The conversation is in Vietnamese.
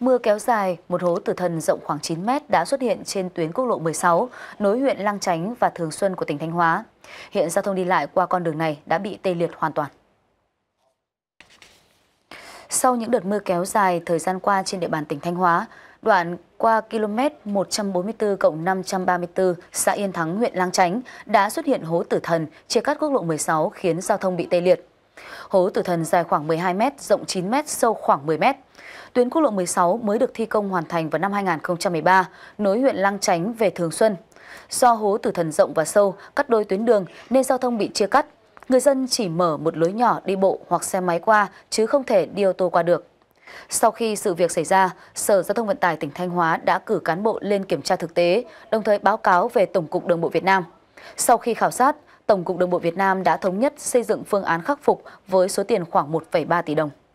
Mưa kéo dài, một hố tử thần rộng khoảng 9 mét đã xuất hiện trên tuyến quốc lộ 16, nối huyện Lang Chánh và Thường Xuân của tỉnh Thanh Hóa. Hiện giao thông đi lại qua con đường này đã bị tê liệt hoàn toàn. Sau những đợt mưa kéo dài thời gian qua trên địa bàn tỉnh Thanh Hóa, đoạn qua km 144 534 xã Yên Thắng, huyện Lang Chánh đã xuất hiện hố tử thần chia cắt quốc lộ 16 khiến giao thông bị tê liệt. Hố tử thần dài khoảng 12 m, rộng 9 m, sâu khoảng 10 m. Tuyến quốc lộ 16 mới được thi công hoàn thành vào năm 2013, nối huyện Lang Chánh về Thường Xuân. Do hố tử thần rộng và sâu, cắt đôi tuyến đường nên giao thông bị chia cắt. Người dân chỉ mở một lối nhỏ đi bộ hoặc xe máy qua chứ không thể đi ô tô qua được. Sau khi sự việc xảy ra, Sở Giao thông Vận tải tỉnh Thanh Hóa đã cử cán bộ lên kiểm tra thực tế, đồng thời báo cáo về Tổng cục Đường bộ Việt Nam. Sau khi khảo sát, Tổng cục Đường bộ Việt Nam đã thống nhất xây dựng phương án khắc phục với số tiền khoảng 1,3 tỷ đồng.